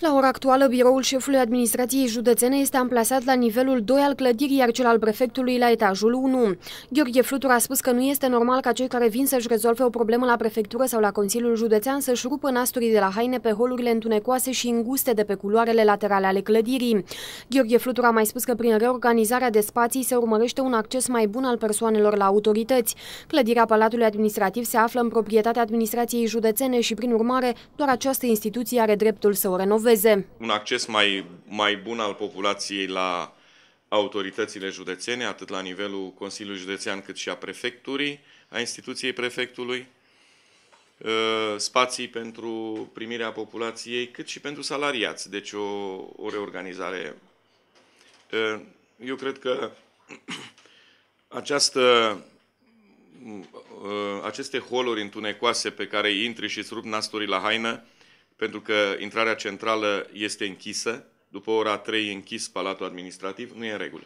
La ora actuală, biroul șefului administrației județene este amplasat la nivelul 2 al clădirii, iar cel al prefectului la etajul 1. Gheorghe Flutur a spus că nu este normal ca cei care vin să-și rezolve o problemă la prefectură sau la Consiliul Județean să-și rupă nasturii de la haine pe holurile întunecoase și înguste de pe culoarele laterale ale clădirii. Gheorghe Flutur a mai spus că prin reorganizarea de spații se urmărește un acces mai bun al persoanelor la autorități. Clădirea Palatului Administrativ se află în proprietatea administrației județene și, prin urmare, doar această instituție are dreptul să o renoveze. Buveze. Un acces mai, mai bun al populației la autoritățile județene, atât la nivelul Consiliului Județean cât și a prefecturii, a instituției prefectului, ă, spații pentru primirea populației, cât și pentru salariați, deci o, o reorganizare. Ă, eu cred că această, ă, aceste holuri întunecoase pe care intri și îți rup nasturii la haină, pentru că intrarea centrală este închisă, după ora 3 e închis Palatul Administrativ, nu e în regulă.